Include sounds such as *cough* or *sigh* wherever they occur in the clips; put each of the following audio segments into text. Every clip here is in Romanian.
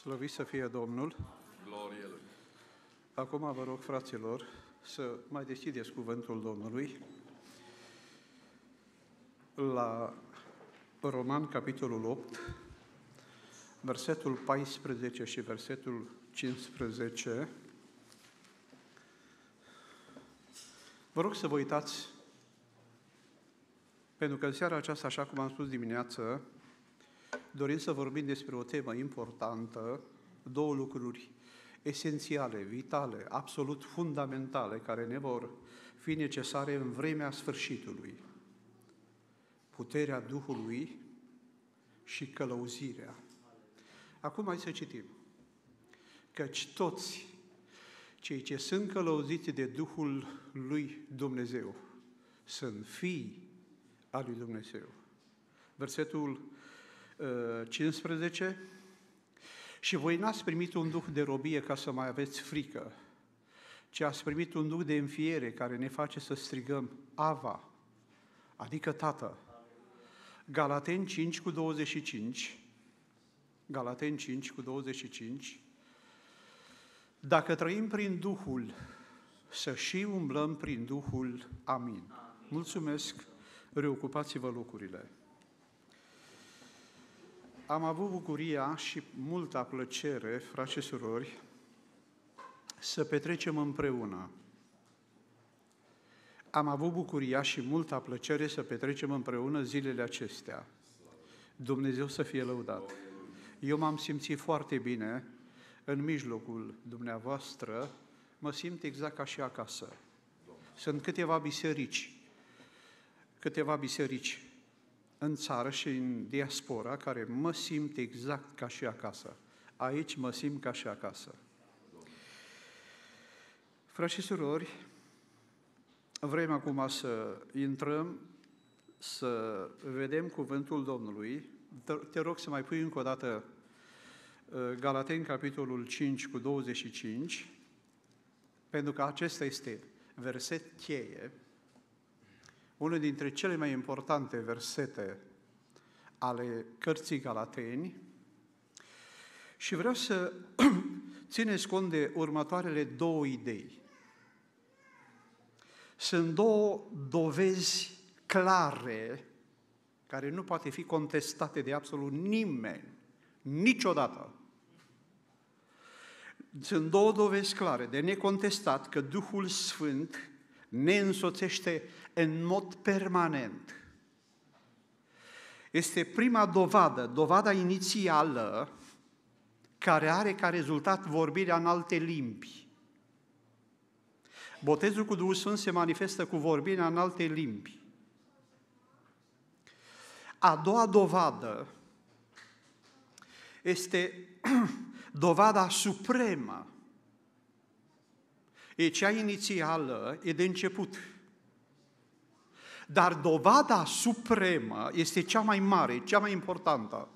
Slăvit să fie Domnul! Glorie Lui! Acum vă rog, fraților, să mai deschideți cuvântul Domnului la Roman, capitolul 8, versetul 14 și versetul 15. Vă rog să vă uitați, pentru că în seara aceasta, așa cum am spus dimineață, dorim să vorbim despre o temă importantă, două lucruri esențiale, vitale, absolut fundamentale, care ne vor fi necesare în vremea sfârșitului. Puterea Duhului și călăuzirea. Acum hai să citim. Căci toți cei ce sunt călăuziți de Duhul lui Dumnezeu sunt fii al lui Dumnezeu. Versetul 15, uh, și voi n-ați primit un duh de robie ca să mai aveți frică, ci ați primit un duh de înfiere care ne face să strigăm Ava, adică Tată. Galaten 5 cu 25, Galaten 5 cu 25, dacă trăim prin Duhul, să și umblăm prin Duhul. Amin. Mulțumesc, reocupați-vă locurile am avut bucuria și multă plăcere, frați și surori, să petrecem împreună. Am avut bucuria și multă plăcere să petrecem împreună zilele acestea. Dumnezeu să fie lăudat. Eu m-am simțit foarte bine în mijlocul dumneavoastră, mă simt exact ca și acasă. Sunt câteva biserici, câteva biserici în țară și în diaspora care mă simt exact ca și acasă. Aici mă simt ca și acasă. Frați și surori, vrem acum să intrăm, să vedem cuvântul Domnului. Te rog să mai pui încă o dată uh, Galaten, capitolul 5 cu 25, pentru că acesta este verset cheie unul dintre cele mai importante versete ale cărții Galateni și vreau să *clears throat* țineți cont de următoarele două idei. Sunt două dovezi clare care nu poate fi contestate de absolut nimeni, niciodată. Sunt două dovezi clare de necontestat că Duhul Sfânt ne însoțește în mod permanent. Este prima dovadă, dovada inițială, care are ca rezultat vorbirea în alte limbi. Botezul cu Duhul Sfânt se manifestă cu vorbirea în alte limbi. A doua dovadă este *clears throat* dovada supremă. E cea inițială, e de început. Dar dovada supremă este cea mai mare, cea mai importantă.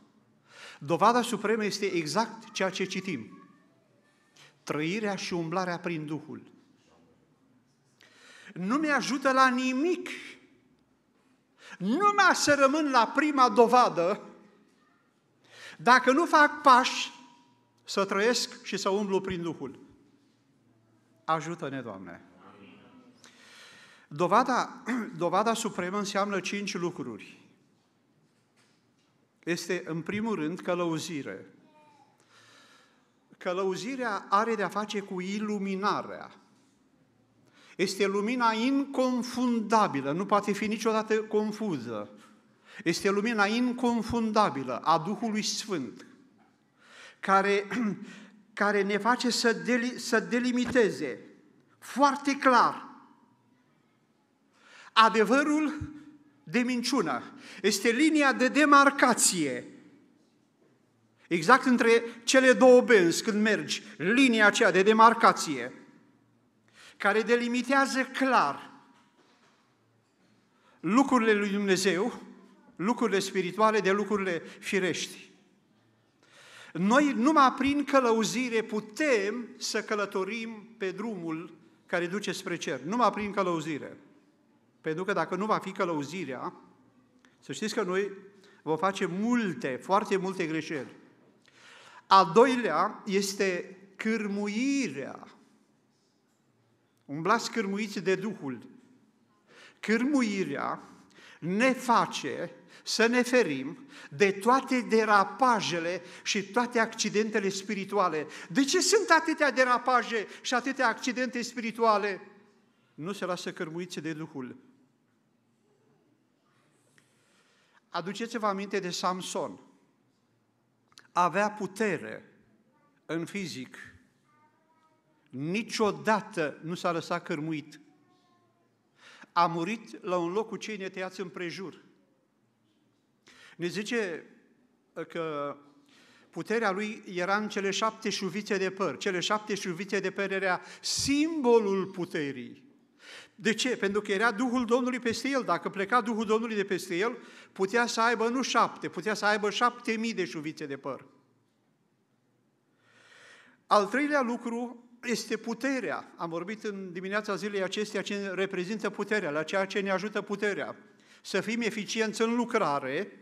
Dovada supremă este exact ceea ce citim. Trăirea și umblarea prin Duhul. Nu mi-ajută la nimic numai să rămân la prima dovadă dacă nu fac pași să trăiesc și să umblu prin Duhul. Ajută-ne, Doamne! Dovada, *clears throat* dovada supremă înseamnă cinci lucruri. Este, în primul rând, călăuzire. Călăuzirea are de-a face cu iluminarea. Este lumina inconfundabilă, nu poate fi niciodată confuză. Este lumina inconfundabilă a Duhului Sfânt, care, *clears throat* care ne face să, deli, să delimiteze foarte clar adevărul de minciună. Este linia de demarcație. Exact între cele două benzi când mergi, linia aceea de demarcație, care delimitează clar lucrurile lui Dumnezeu, lucrurile spirituale de lucrurile firești. Noi numai prin călăuzire putem să călătorim pe drumul care duce spre cer, numai prin călăuzire. Pentru că dacă nu va fi călăuzirea, să știți că noi vom face multe, foarte multe greșeli. A doilea este cârmuirea. Umblați cârmuiți de Duhul. Cârmuirea ne face să ne ferim de toate derapajele și toate accidentele spirituale. De ce sunt atâtea derapaje și atâtea accidente spirituale? Nu se lasă cărmuiți de Duhul. Aduceți-vă aminte de Samson. Avea putere în fizic. Niciodată nu s-a lăsat cărmuit. A murit la un loc cu cei în prejur. Ne zice uh, că puterea lui era în cele șapte șuvițe de păr. Cele șapte șuvițe de păr era simbolul puterii. De ce? Pentru că era Duhul Domnului peste el. Dacă pleca Duhul Domnului de peste el, putea să aibă nu șapte, putea să aibă șapte mii de șuvițe de păr. Al treilea lucru este puterea. Am vorbit în dimineața zilei acestea ce reprezintă puterea, la ceea ce ne ajută puterea. Să fim eficienți în lucrare.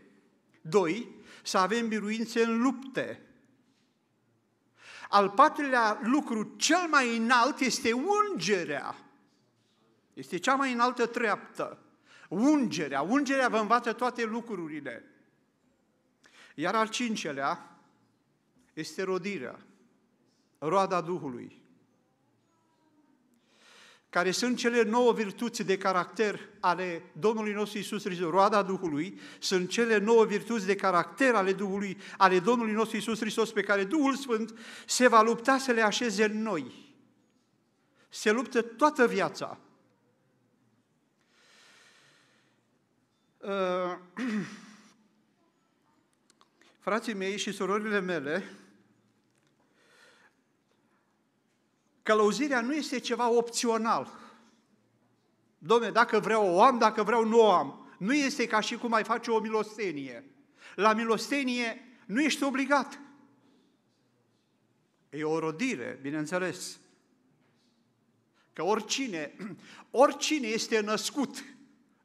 Doi, să avem biruințe în lupte. Al patrulea lucru cel mai înalt este ungerea. Este cea mai înaltă treaptă. Ungerea. Ungerea vă învață toate lucrurile. Iar al cincelea este rodirea, roada Duhului, care sunt cele nouă virtuți de caracter ale Domnului nostru Isus Hristos, roada Duhului, sunt cele nouă virtuți de caracter ale Duhului, ale Domnului nostru Isus Hristos, pe care Duhul Sfânt se va lupta să le așeze în noi. Se luptă toată viața Uh, *clears throat* frații mei și surorile mele, călăuzirea nu este ceva opțional. Dom'le, dacă vreau o am, dacă vreau nu o am. Nu este ca și cum ai face o milostenie. La milostenie nu ești obligat. E o rodire, bineînțeles. Că oricine, *clears throat* oricine este născut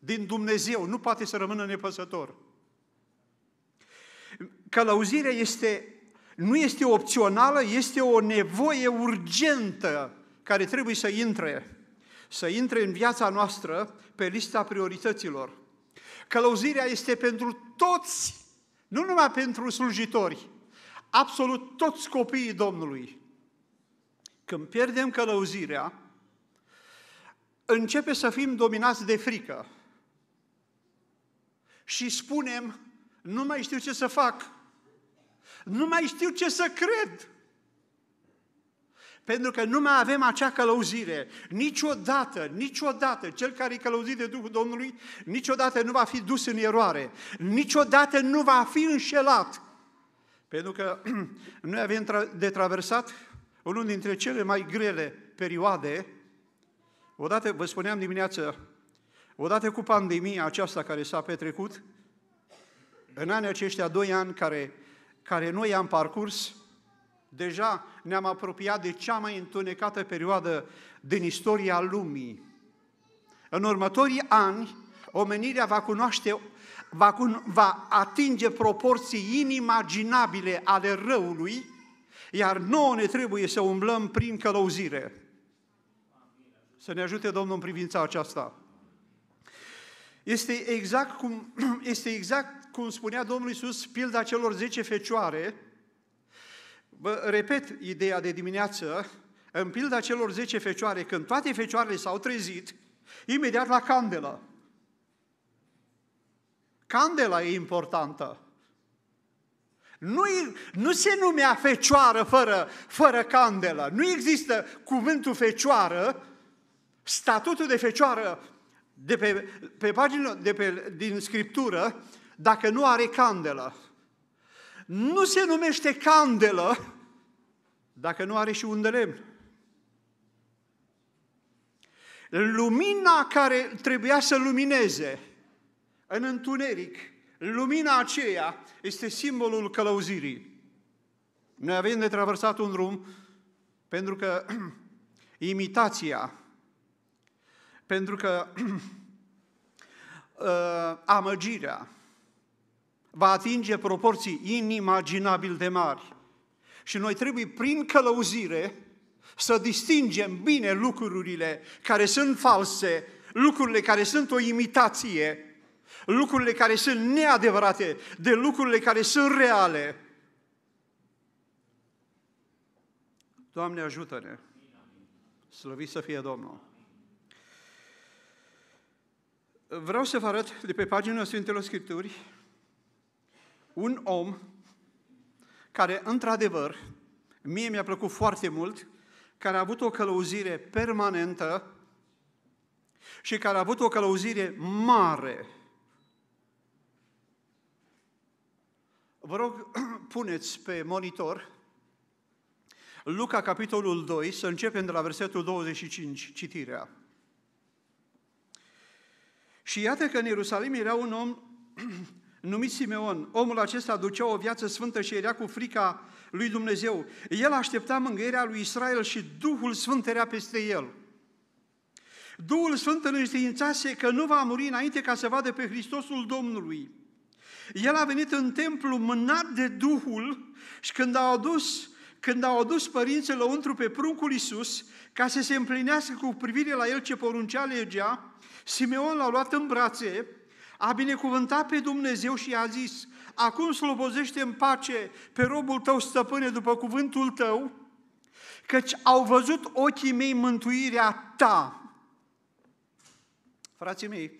din Dumnezeu, nu poate să rămână nepăsător. Călăuzirea este, nu este opțională, este o nevoie urgentă care trebuie să intre, să intre în viața noastră pe lista priorităților. Călăuzirea este pentru toți, nu numai pentru slujitori, absolut toți copiii Domnului. Când pierdem călăuzirea, începe să fim dominați de frică și spunem, nu mai știu ce să fac, nu mai știu ce să cred. Pentru că nu mai avem acea călăuzire. Niciodată, niciodată, cel care e călăuzit de Duhul Domnului, niciodată nu va fi dus în eroare. Niciodată nu va fi înșelat. Pentru că *clears throat* noi avem de traversat unul dintre cele mai grele perioade. Odată vă spuneam dimineață, Odată cu pandemia aceasta care s-a petrecut, în anii aceștia doi ani care, care noi am parcurs, deja ne-am apropiat de cea mai întunecată perioadă din istoria lumii. În următorii ani, omenirea va cunoaște, va, va atinge proporții inimaginabile ale răului, iar nouă ne trebuie să umblăm prin călăuzire. Să ne ajute Domnul în privința aceasta. Este exact cum, *clears throat* este exact cum spunea Domnul Iisus pilda celor 10 fecioare. Bă, repet ideea de dimineață, în pilda celor 10 fecioare, când toate fecioarele s-au trezit, imediat la candelă. Candela e importantă. Nu, nu se numea fecioară fără, fără candelă. Nu există cuvântul fecioară. Statutul de fecioară de pe, pe pagina de pe, din Scriptură, dacă nu are candelă. Nu se numește candelă dacă nu are și un de lemn. Lumina care trebuia să lumineze în întuneric, lumina aceea este simbolul călăuzirii. Noi avem de traversat un drum pentru că *clears throat* imitația pentru că *clears throat* ă, amăgirea va atinge proporții inimaginabil de mari. Și noi trebuie, prin călăuzire, să distingem bine lucrurile care sunt false, lucrurile care sunt o imitație, lucrurile care sunt neadevărate, de lucrurile care sunt reale. Doamne, ajută-ne! Slăvit să fie Domnul! Vreau să vă arăt de pe pagina Sfintelor Scripturi un om care, într-adevăr, mie mi-a plăcut foarte mult, care a avut o călăuzire permanentă și care a avut o călăuzire mare. Vă rog, *clears throat* puneți pe monitor Luca, capitolul 2, să începem de la versetul 25, citirea. Și iată că în Ierusalim era un om *clears throat* numit Simeon. Omul acesta ducea o viață sfântă și era cu frica lui Dumnezeu. El aștepta mângâierea lui Israel și Duhul Sfânt era peste el. Duhul Sfânt îl înștiințase că nu va muri înainte ca să vadă pe Hristosul Domnului. El a venit în templu mânat de Duhul și când a adus când au adus părinții lăuntru pe pruncul Iisus, ca să se împlinească cu privire la el ce poruncea legea, Simeon l-a luat în brațe, a binecuvântat pe Dumnezeu și a zis, acum slobozește în pace pe robul tău, stăpâne, după cuvântul tău, căci au văzut ochii mei mântuirea ta. Frații mei,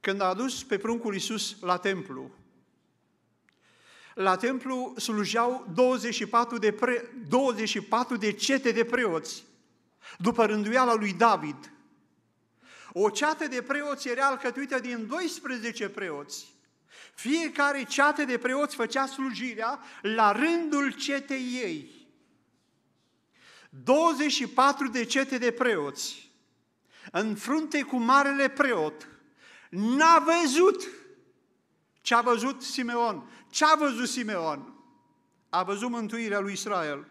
când a adus pe pruncul Iisus la templu, la templu slujeau 24 de, pre, 24 de cete de preoți, după rânduiala lui David. O ceată de preoți era alcătuită din 12 preoți. Fiecare ceată de preoți făcea slujirea la rândul cetei ei. 24 de cete de preoți, în frunte cu marele preot, n-a văzut ce a văzut Simeon. Ce a văzut Simeon? A văzut mântuirea lui Israel.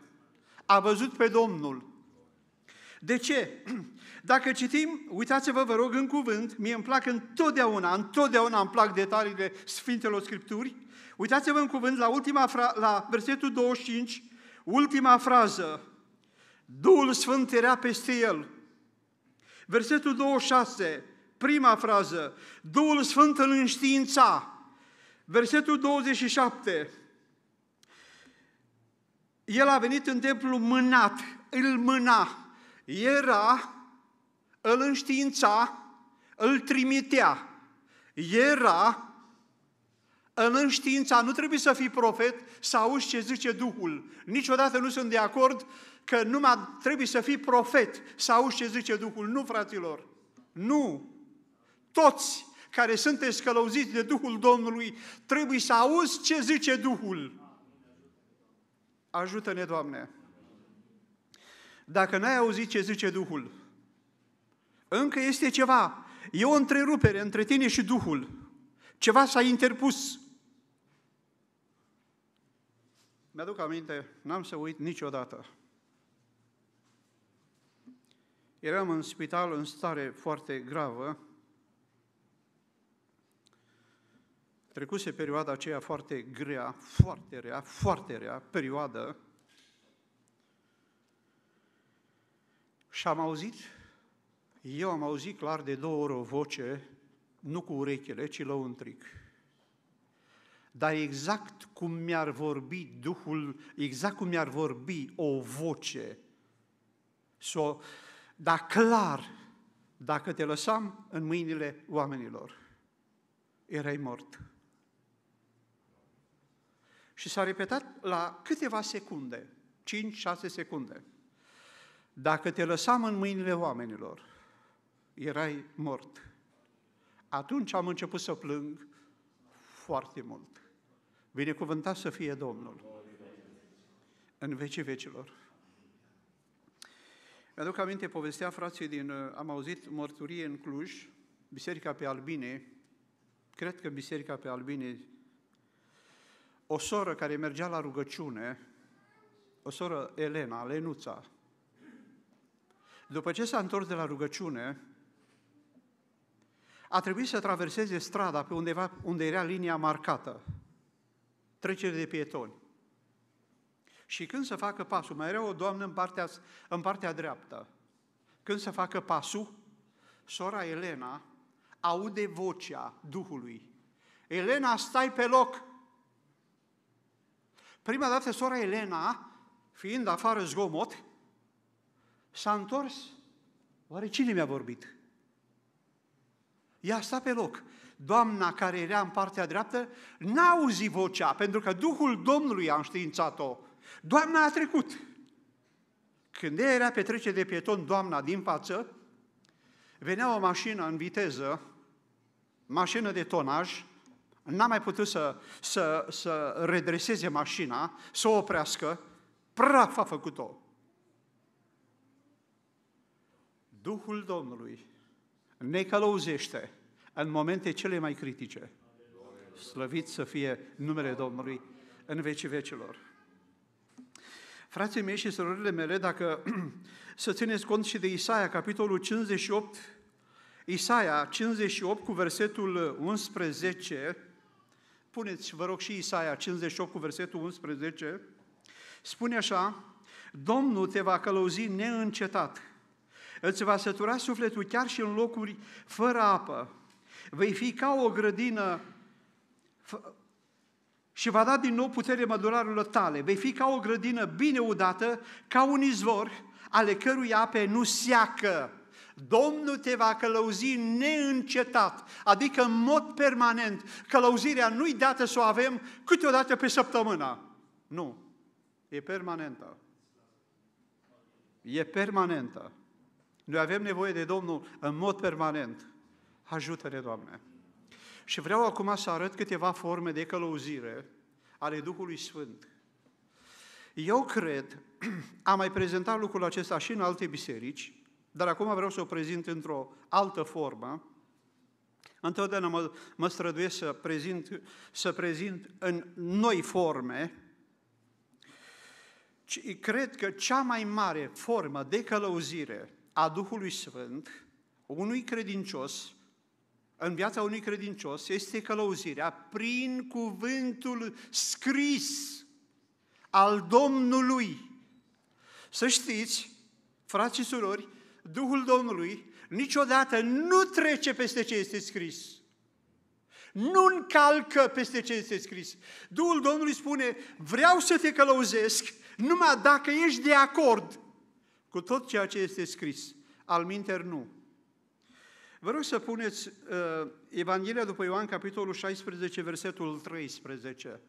A văzut pe Domnul. De ce? *clears throat* Dacă citim, uitați-vă, vă rog, în cuvânt, mie îmi plac întotdeauna, întotdeauna îmi plac detaliile Sfintelor Scripturi, uitați-vă în cuvânt la, ultima fra- la versetul 25, ultima frază, Duhul Sfânt era peste el. Versetul 26, prima frază, Duhul Sfânt îl înștiința. Versetul 27. El a venit în templu mânat, îl mâna, era, îl înștiința, îl trimitea. Era, în înștiința, nu trebuie să fii profet, să auzi ce zice Duhul. Niciodată nu sunt de acord că numai trebuie să fii profet, să auzi ce zice Duhul. Nu, fraților, nu. Toți care sunteți călăuziți de Duhul Domnului, trebuie să auzi ce zice Duhul. Ajută-ne, Doamne! Dacă n-ai auzit ce zice Duhul, încă este ceva, e o întrerupere între tine și Duhul. Ceva s-a interpus. Mi-aduc aminte, n-am să uit niciodată. Eram în spital în stare foarte gravă, Trecuse perioada aceea foarte grea, foarte rea, foarte rea, perioadă. Și am auzit, eu am auzit clar de două ori o voce, nu cu urechile, ci la un tric. Dar exact cum mi-ar vorbi Duhul, exact cum mi-ar vorbi o voce, so, dar clar, dacă te lăsam în mâinile oamenilor, erai mort și s-a repetat la câteva secunde, 5-6 secunde. Dacă te lăsam în mâinile oamenilor, erai mort. Atunci am început să plâng foarte mult. Binecuvântat să fie Domnul în vecii vecilor. Mi-aduc aminte, povestea frații din, uh, am auzit mărturie în Cluj, biserica pe Albine, cred că biserica pe Albine o soră care mergea la rugăciune, o soră Elena, Lenuța, după ce s-a întors de la rugăciune, a trebuit să traverseze strada pe undeva unde era linia marcată, trecere de pietoni. Și când să facă pasul, mai era o doamnă în partea, în partea dreaptă, când să facă pasul, sora Elena aude vocea Duhului. Elena, stai pe loc! Prima dată, sora Elena, fiind afară zgomot, s-a întors. Oare cine mi-a vorbit? Ea sta pe loc. Doamna care era în partea dreaptă n-a auzit vocea, pentru că Duhul Domnului a înștiințat-o. Doamna a trecut. Când ea era pe trece de pieton, doamna din față, venea o mașină în viteză, mașină de tonaj, N-a mai putut să, să, să redreseze mașina, să o oprească, praf a făcut-o. Duhul Domnului ne călăuzește în momente cele mai critice. Slăvit să fie numele Domnului în vecii vecilor. Frații mei și surorile mele, dacă *clears throat* să țineți cont și de Isaia, capitolul 58, Isaia 58 cu versetul 11, Puneți, vă rog, și Isaia 58 cu versetul 11, spune așa, Domnul te va călăuzi neîncetat, îți va sătura sufletul chiar și în locuri fără apă, vei fi ca o grădină și va da din nou putere mădurarilor tale, vei fi ca o grădină bine udată, ca un izvor, ale cărui ape nu seacă Domnul te va călăuzi neîncetat, adică în mod permanent. Călăuzirea nu-i dată să o avem câteodată pe săptămână. Nu. E permanentă. E permanentă. Noi avem nevoie de Domnul în mod permanent. Ajută-ne, Doamne! Și vreau acum să arăt câteva forme de călăuzire ale Duhului Sfânt. Eu cred, *clears throat* am mai prezentat lucrul acesta și în alte biserici, dar acum vreau să o prezint într-o altă formă. Întotdeauna mă, mă străduiesc să prezint, să prezint în noi forme. Cred că cea mai mare formă de călăuzire a Duhului Sfânt unui credincios, în viața unui credincios, este călăuzirea prin cuvântul scris al Domnului. Să știți, frați și surori, Duhul Domnului niciodată nu trece peste ce este scris. Nu încalcă peste ce este scris. Duhul Domnului spune, vreau să te călăuzesc numai dacă ești de acord cu tot ceea ce este scris. Al minter nu. Vă rog să puneți uh, Evanghelia după Ioan, capitolul 16, versetul 13.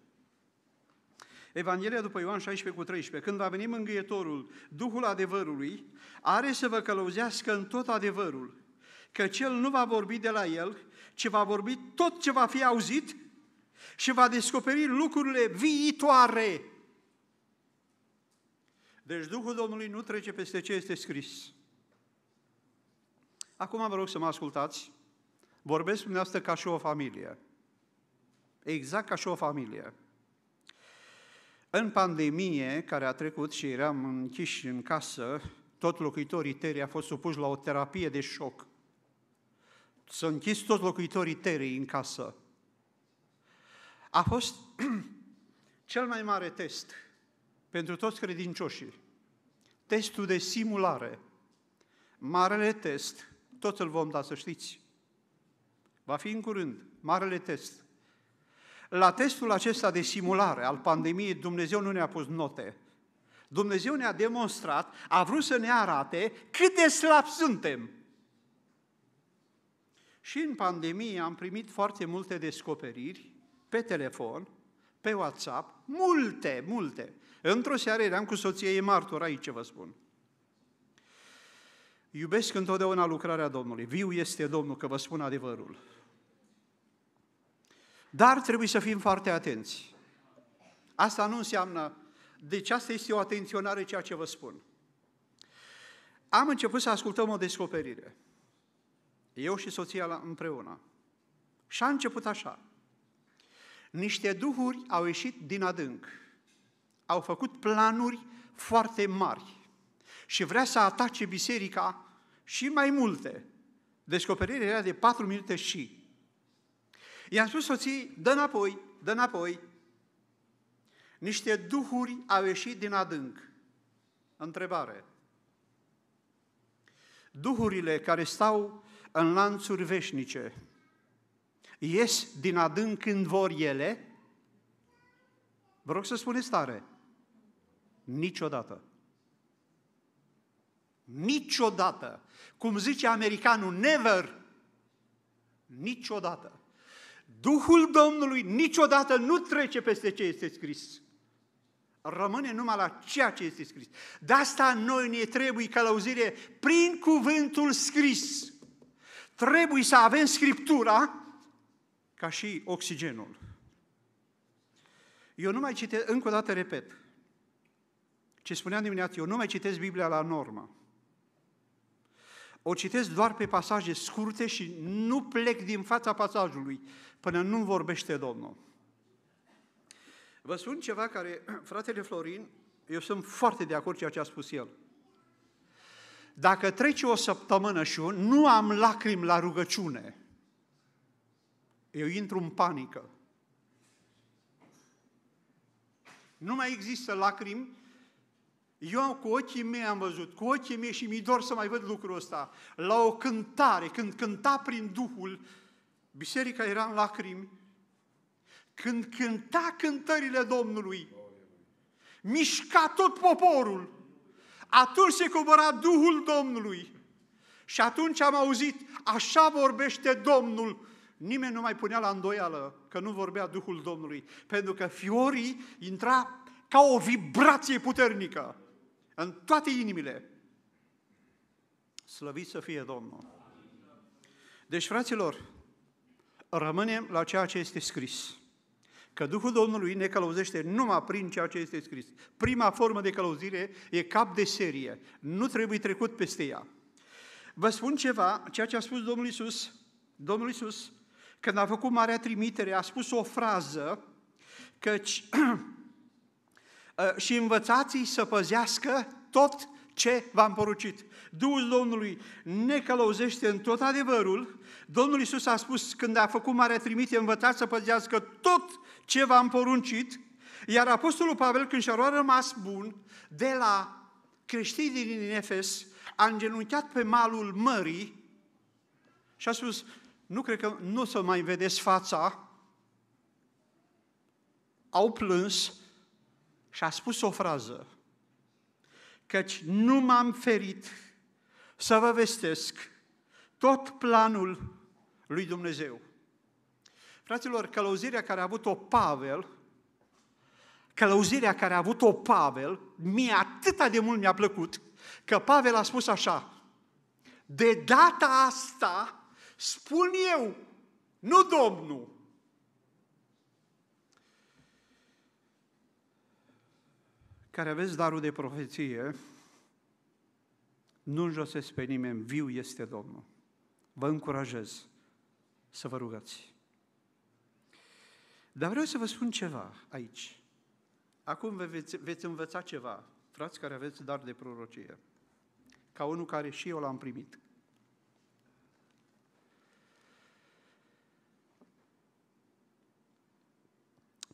Evanghelia după Ioan 16 cu 13, când va veni mângâietorul, Duhul adevărului, are să vă călăuzească în tot adevărul, că cel nu va vorbi de la el, ci va vorbi tot ce va fi auzit și va descoperi lucrurile viitoare. Deci Duhul Domnului nu trece peste ce este scris. Acum vă rog să mă ascultați. Vorbesc dumneavoastră ca și o familie. Exact ca și o familie. În pandemie, care a trecut și eram închiși în casă, tot locuitorii terii a fost supuși la o terapie de șoc. Să au închis toți locuitorii terii în casă. A fost *clears throat* cel mai mare test pentru toți credincioșii. Testul de simulare. Marele test, tot îl vom da să știți. Va fi în curând, marele test. La testul acesta de simulare al pandemiei, Dumnezeu nu ne-a pus note. Dumnezeu ne-a demonstrat, a vrut să ne arate cât de slabi suntem. Și în pandemie am primit foarte multe descoperiri pe telefon, pe WhatsApp, multe, multe. Într-o seară eram cu soția ei martor aici, vă spun. Iubesc întotdeauna lucrarea Domnului. Viu este Domnul, că vă spun adevărul. Dar trebuie să fim foarte atenți. Asta nu înseamnă, deci asta este o atenționare ceea ce vă spun. Am început să ascultăm o descoperire. Eu și soția împreună. Și a început așa. Niște duhuri au ieșit din adânc. Au făcut planuri foarte mari. Și vrea să atace biserica și mai multe. Descoperirea era de patru minute și I-am spus soții, dă înapoi, dă înapoi. Niște duhuri au ieșit din adânc. Întrebare. Duhurile care stau în lanțuri veșnice ies din adânc când vor ele? Vă rog să spuneți tare. Niciodată. Niciodată. Cum zice americanul, never. Niciodată. Duhul Domnului niciodată nu trece peste ce este scris. Rămâne numai la ceea ce este scris. De asta noi ne trebuie călăuzire prin cuvântul scris. Trebuie să avem Scriptura ca și oxigenul. Eu nu mai citesc, încă o dată repet, ce spuneam dimineața, eu nu mai citesc Biblia la normă. O citesc doar pe pasaje scurte și nu plec din fața pasajului până nu vorbește Domnul. Vă spun ceva care, *clears throat* fratele Florin, eu sunt foarte de acord ceea ce a spus el. Dacă trece o săptămână și eu nu am lacrimi la rugăciune, eu intru în panică. Nu mai există lacrimi eu cu ochii mei am văzut, cu ochii mei și mi-i dor să mai văd lucrul ăsta. La o cântare, când cânta prin Duhul, biserica era în lacrimi, când cânta cântările Domnului, mișca tot poporul, atunci se cobora Duhul Domnului. Și atunci am auzit, așa vorbește Domnul. Nimeni nu mai punea la îndoială că nu vorbea Duhul Domnului, pentru că fiorii intra ca o vibrație puternică în toate inimile. Slăvit să fie Domnul! Deci, fraților, rămânem la ceea ce este scris. Că Duhul Domnului ne călăuzește numai prin ceea ce este scris. Prima formă de călăuzire e cap de serie. Nu trebuie trecut peste ea. Vă spun ceva, ceea ce a spus Domnul Iisus. Domnul Iisus, când a făcut marea trimitere, a spus o frază, căci *clears throat* Uh, și învățați-i să păzească tot ce v-am porucit. Duhul Domnului ne călăuzește în tot adevărul. Domnul Isus a spus când a făcut mare trimite, învățați să păzească tot ce v-am poruncit. Iar Apostolul Pavel, când și-a rămas bun, de la creștinii din Efes, a îngenunchiat pe malul mării și a spus, nu cred că nu o să mai vedeți fața, au plâns, și a spus o frază, căci nu m-am ferit să vă vestesc tot planul lui Dumnezeu. Fraților, călăuzirea care a avut-o Pavel, călăuzirea care a avut-o Pavel, mie atâta de mult mi-a plăcut, că Pavel a spus așa, de data asta spun eu, nu Domnul, care aveți darul de profeție, nu înjosesc pe nimeni, viu este Domnul. Vă încurajez să vă rugați. Dar vreau să vă spun ceva aici. Acum vă veți, veți învăța ceva, frați care aveți dar de prorocie, ca unul care și eu l-am primit.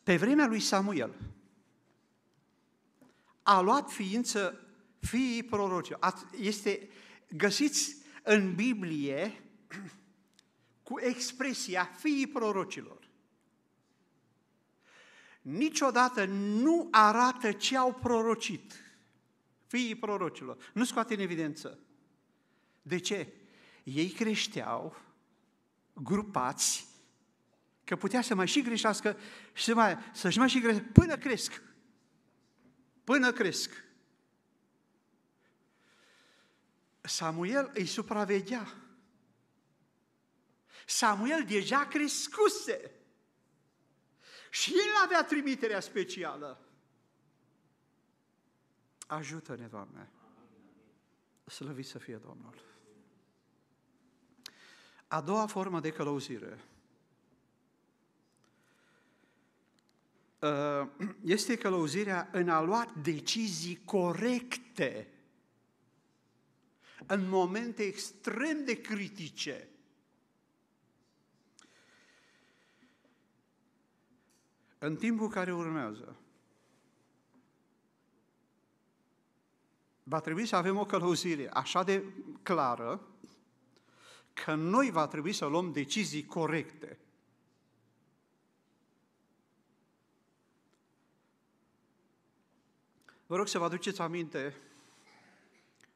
Pe vremea lui Samuel, a luat ființă fiii proroci. Este, găsiți în Biblie *clears throat* cu expresia fiii prorocilor. Niciodată nu arată ce au prorocit fiii prorocilor. Nu scoate în evidență. De ce? Ei creșteau grupați că putea să mai și greșească și să mai, să-și mai și greșească până cresc până cresc. Samuel îi supraveghea. Samuel deja crescuse și el avea trimiterea specială. Ajută-ne, Doamne! Slăvit să fie Domnul! A doua formă de călăuzire – Uh, *clears throat* este călăuzirea în a lua decizii corecte în momente extrem de critice. În timpul care urmează, va trebui să avem o călăuzire așa de clară că noi va trebui să luăm decizii corecte. Vă rog să vă aduceți aminte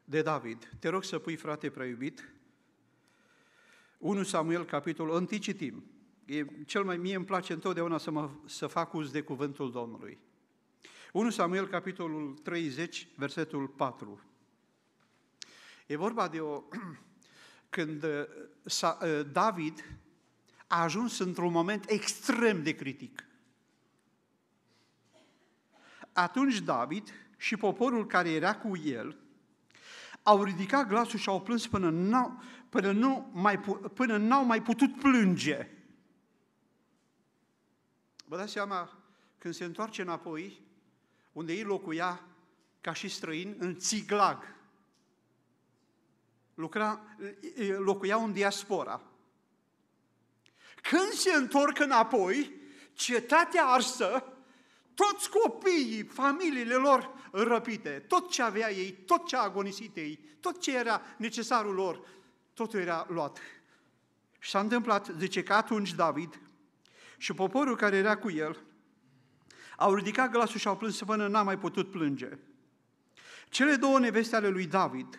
de David. Te rog să pui, frate preiubit, 1 Samuel, capitolul 1, E cel mai mie îmi place întotdeauna să, mă, să fac uz de cuvântul Domnului. 1 Samuel, capitolul 30, versetul 4. E vorba de o... *clears throat* când uh, uh, David a ajuns într-un moment extrem de critic. Atunci David și poporul care era cu el au ridicat glasul și au plâns până n-au, până nu mai, până n-au mai putut plânge. Vă dați seama, când se întoarce înapoi, unde ei locuia ca și străin, în Țiglag, lucra, locuia în diaspora. Când se întorc înapoi, cetatea arsă toți copiii, familiile lor răpite, tot ce avea ei, tot ce a agonisit ei, tot ce era necesarul lor, totul era luat. Și s-a întâmplat, zice că atunci David și poporul care era cu el au ridicat glasul și au plâns până n-a mai putut plânge. Cele două neveste ale lui David,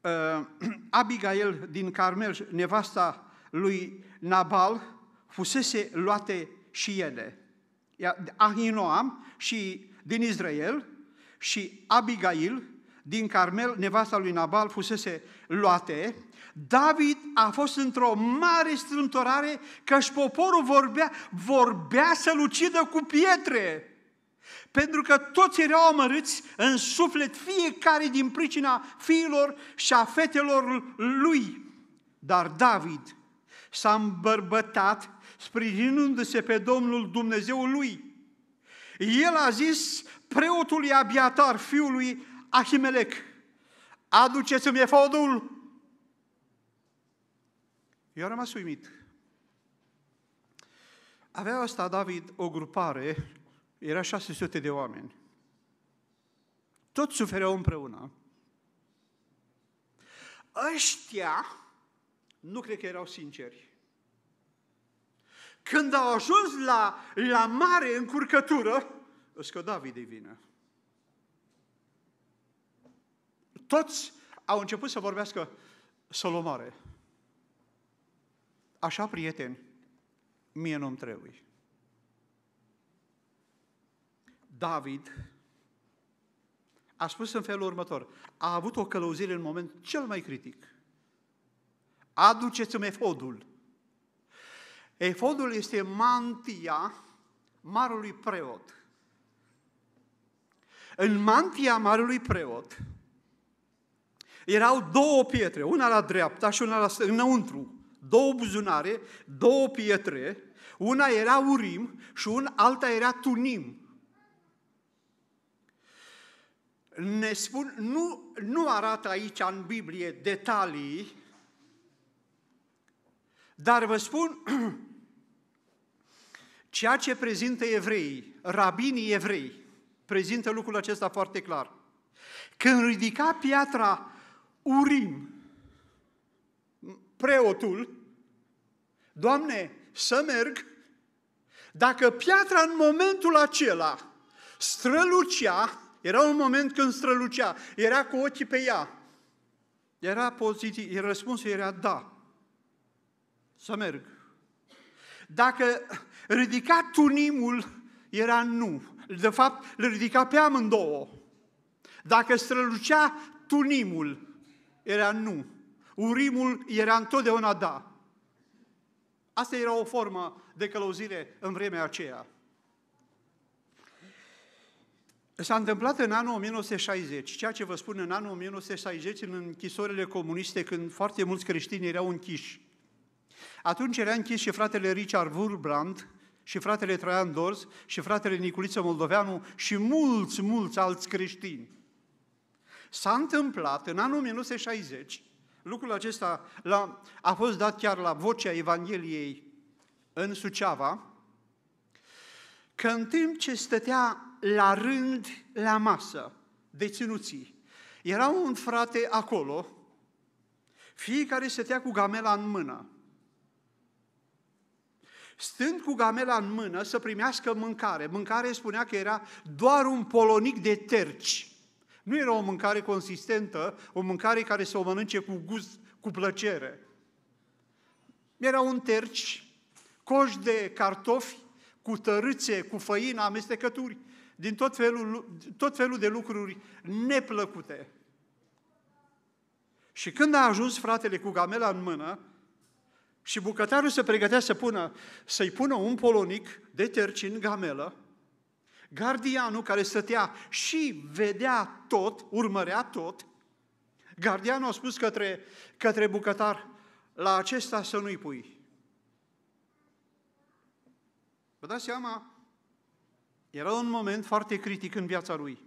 uh, *clears throat* Abigail din Carmel, nevasta lui Nabal, fusese luate și ele. Ahinoam și din Israel și Abigail din Carmel, nevasta lui Nabal, fusese luate, David a fost într-o mare că și poporul vorbea, vorbea să-l ucidă cu pietre. Pentru că toți erau amărâți în suflet, fiecare din pricina fiilor și a fetelor lui. Dar David s-a îmbărbătat sprijinindu-se pe Domnul Dumnezeul lui. El a zis preotului Abiatar, fiul lui Ahimelec, aduceți-mi efodul! Eu am rămas uimit. Avea asta David o grupare, era 600 de oameni. Toți sufereau împreună. Ăștia nu cred că erau sinceri. Când au ajuns la, la mare încurcătură, își că David vină. Toți au început să vorbească solomare. Așa, prieteni, mie nu-mi trebuie. David a spus în felul următor, a avut o călăuzire în moment cel mai critic. Aduceți-mi efodul. Efodul este mantia marului preot. În mantia marului preot erau două pietre, una la dreapta și una la stânga, înăuntru, două buzunare, două pietre, una era urim și una alta era tunim. Ne spun, nu, nu arată aici în Biblie detalii, dar vă spun *clears throat* Ceea ce prezintă evreii, rabinii evrei, prezintă lucrul acesta foarte clar. Când ridica piatra Urim, preotul, Doamne, să merg, dacă piatra în momentul acela strălucea, era un moment când strălucea, era cu ochii pe ea, era pozitiv, răspunsul era da, să merg. Dacă ridica tunimul era nu. De fapt, le ridica pe amândouă. Dacă strălucea tunimul, era nu. Urimul era întotdeauna da. Asta era o formă de călăuzire în vremea aceea. S-a întâmplat în anul 1960, ceea ce vă spun în anul 1960, în închisorile comuniste, când foarte mulți creștini erau închiși. Atunci era închis și fratele Richard Wurbrand, și fratele Traian Dors, și fratele Niculiță Moldoveanu și mulți, mulți alți creștini. S-a întâmplat în anul 1960, lucrul acesta la, a fost dat chiar la vocea Evangheliei în Suceava, că în timp ce stătea la rând la masă, ținuții, era un frate acolo, fiecare stătea cu gamela în mână stând cu gamela în mână, să primească mâncare. Mâncare spunea că era doar un polonic de terci. Nu era o mâncare consistentă, o mâncare care să o mănânce cu gust, cu plăcere. Era un terci, coș de cartofi, cu tărâțe, cu făină, amestecături, din tot felul, tot felul de lucruri neplăcute. Și când a ajuns fratele cu gamela în mână, și bucătarul se pregătea să pună, să-i pună un polonic de terci în gamelă. Gardianul care stătea și vedea tot, urmărea tot, gardianul a spus către, către bucătar, la acesta să nu-i pui. Vă dați seama, era un moment foarte critic în viața lui.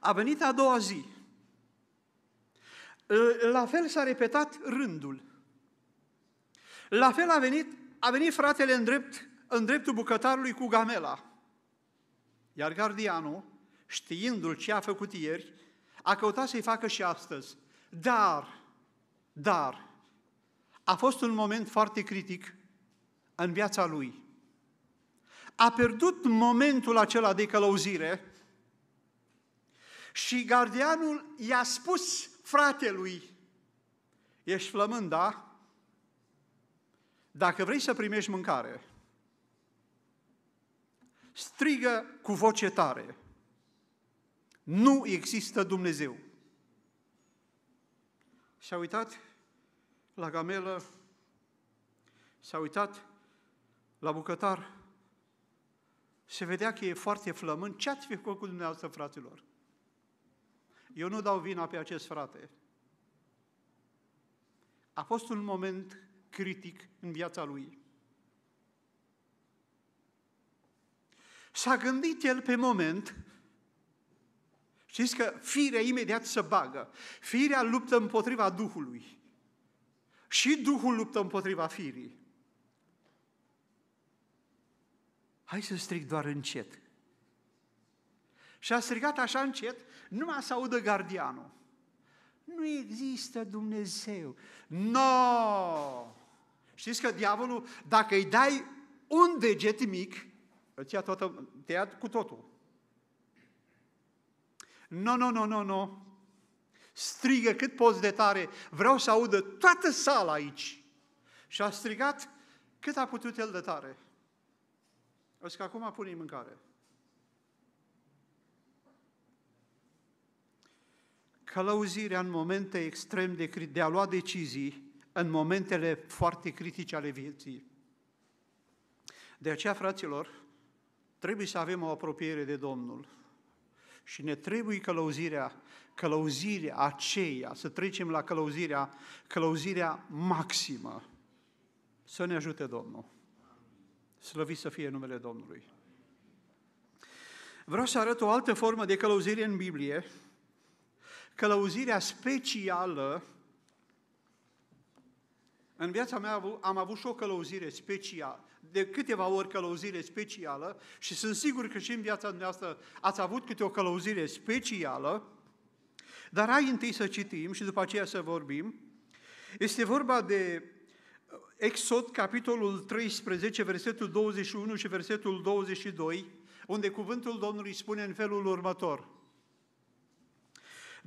A venit a doua zi la fel s-a repetat rândul. La fel a venit, a venit fratele în, drept, în dreptul bucătarului cu gamela. Iar gardianul, știindu-l ce a făcut ieri, a căutat să-i facă și astăzi. Dar, dar, a fost un moment foarte critic în viața lui. A pierdut momentul acela de călăuzire și gardianul i-a spus fratelui. Ești flămând, da? Dacă vrei să primești mâncare, strigă cu voce tare. Nu există Dumnezeu. S-a uitat la gamelă, s-a uitat la bucătar, se vedea că e foarte flămând. Ce ați făcut cu dumneavoastră, fraților? Eu nu dau vina pe acest frate. A fost un moment critic în viața lui. S-a gândit el pe moment, știți că firea imediat se bagă. Firea luptă împotriva Duhului. Și Duhul luptă împotriva firii. Hai să stric doar încet, și a strigat așa încet, nu să audă gardianul. Nu există Dumnezeu. No! Știți că diavolul, dacă îi dai un deget mic, îți ia, toată, te ia cu totul. No, no, no, no, no. Strigă cât poți de tare. Vreau să audă toată sala aici. Și a strigat cât a putut el de tare. O că acum pune mâncare. călăuzirea în momente extrem de, de a lua decizii, în momentele foarte critice ale vieții. De aceea, fraților, trebuie să avem o apropiere de Domnul și ne trebuie călăuzirea, călăuzirea aceea, să trecem la călăuzirea, călăuzirea maximă. Să ne ajute Domnul. Slăvit să fie numele Domnului. Vreau să arăt o altă formă de călăuzire în Biblie, călăuzirea specială, în viața mea am avut și o călăuzire specială, de câteva ori călăuzire specială și sunt sigur că și în viața noastră ați avut câte o călăuzire specială, dar hai întâi să citim și după aceea să vorbim. Este vorba de uh, Exod, capitolul 13, versetul 21 și versetul 22, unde cuvântul Domnului spune în felul următor –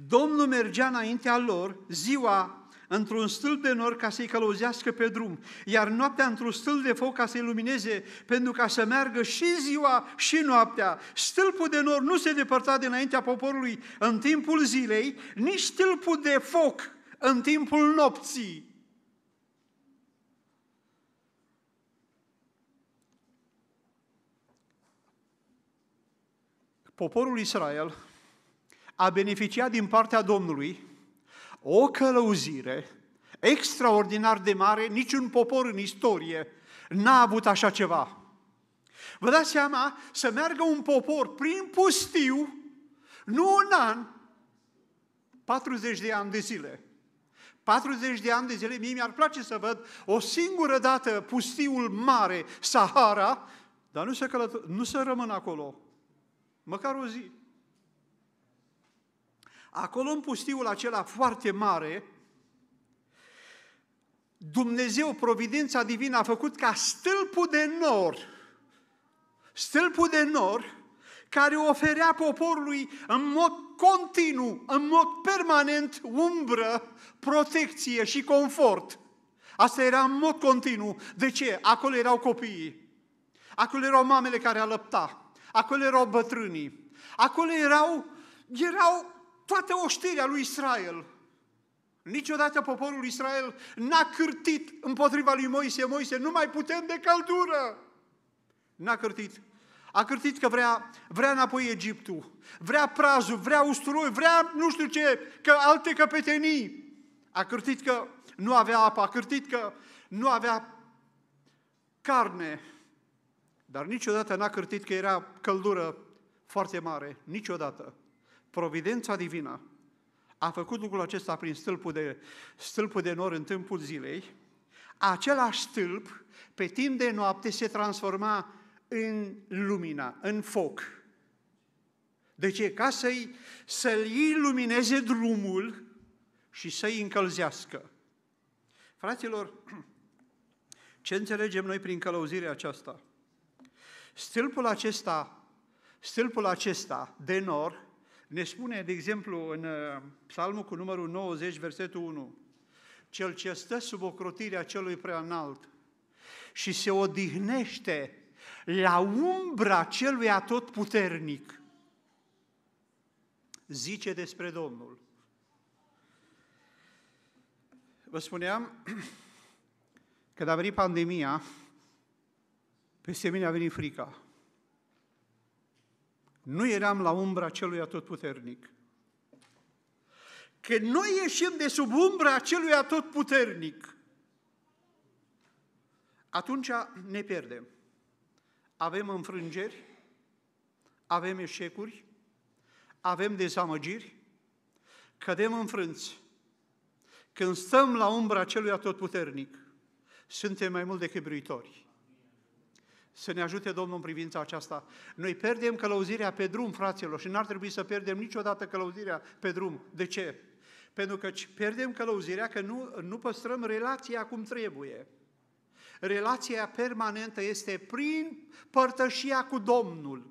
Domnul mergea înaintea lor ziua într-un stâlp de nor ca să-i călăuzească pe drum, iar noaptea într-un stâlp de foc ca să-i lumineze, pentru ca să meargă și ziua și noaptea. Stâlpul de nor nu se depărta înaintea poporului în timpul zilei, nici stâlpul de foc în timpul nopții. Poporul Israel a beneficiat din partea Domnului o călăuzire extraordinar de mare, niciun popor în istorie n-a avut așa ceva. Vă dați seama, să meargă un popor prin pustiu, nu un an, 40 de ani de zile. 40 de ani de zile, mie mi-ar place să văd o singură dată pustiul mare, Sahara, dar nu să, călător- nu să rămân acolo, măcar o zi acolo în pustiul acela foarte mare, Dumnezeu, providența divină, a făcut ca stâlpul de nor, stâlpul de nor, care oferea poporului în mod continuu, în mod permanent, umbră, protecție și confort. Asta era în mod continuu. De ce? Acolo erau copiii. Acolo erau mamele care alăpta. Acolo erau bătrânii. Acolo erau, erau toată oștirea lui Israel. Niciodată poporul Israel n-a cârtit împotriva lui Moise. Moise, nu mai putem de căldură! N-a cârtit. A cârtit că vrea, vrea înapoi Egiptul, vrea prazul, vrea usturoi, vrea nu știu ce, că alte căpetenii. A cârtit că nu avea apă, a cârtit că nu avea carne, dar niciodată n-a cârtit că era căldură foarte mare, niciodată. Providența divină a făcut lucrul acesta prin stâlpul de, stâlpul de nor în timpul zilei. Același stâlp, pe timp de noapte, se transforma în lumina, în foc. De ce? Ca să-i, să-l ilumineze drumul și să-i încălzească. Fraților, *clears throat* ce înțelegem noi prin călăuzirea aceasta? Stâlpul acesta, stâlpul acesta de nor ne spune, de exemplu, în uh, psalmul cu numărul 90, versetul 1, Cel ce stă sub ocrotirea celui preanalt și se odihnește la umbra celui atotputernic, zice despre Domnul. Vă spuneam, *clears throat* că a venit pandemia, peste mine a venit frica. Nu eram la umbra celui atotputernic. Când noi ieșim de sub umbra celui atotputernic, atunci ne pierdem. Avem înfrângeri, avem eșecuri, avem dezamăgiri, cădem înfrânți. Când stăm la umbra celui atotputernic, suntem mai mult decât bruitori. Să ne ajute Domnul în privința aceasta. Noi pierdem călăuzirea pe drum, fraților, și n-ar trebui să pierdem niciodată călăuzirea pe drum. De ce? Pentru că pierdem călăuzirea că nu, nu păstrăm relația cum trebuie. Relația permanentă este prin părtășia cu Domnul.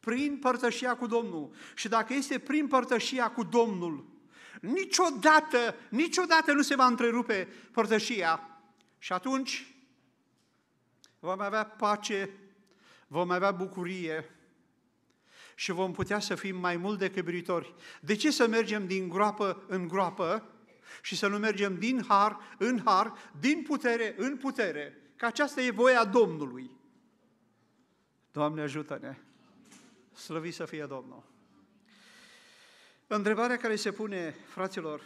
Prin părtășia cu Domnul. Și dacă este prin părtășia cu Domnul, niciodată, niciodată nu se va întrerupe părtășia. Și atunci vom avea pace, vom avea bucurie și vom putea să fim mai mult decât britori. De ce să mergem din groapă în groapă și să nu mergem din har în har, din putere în putere? Că aceasta e voia Domnului. Doamne ajută-ne! Slăvi să fie Domnul! Întrebarea care se pune, fraților,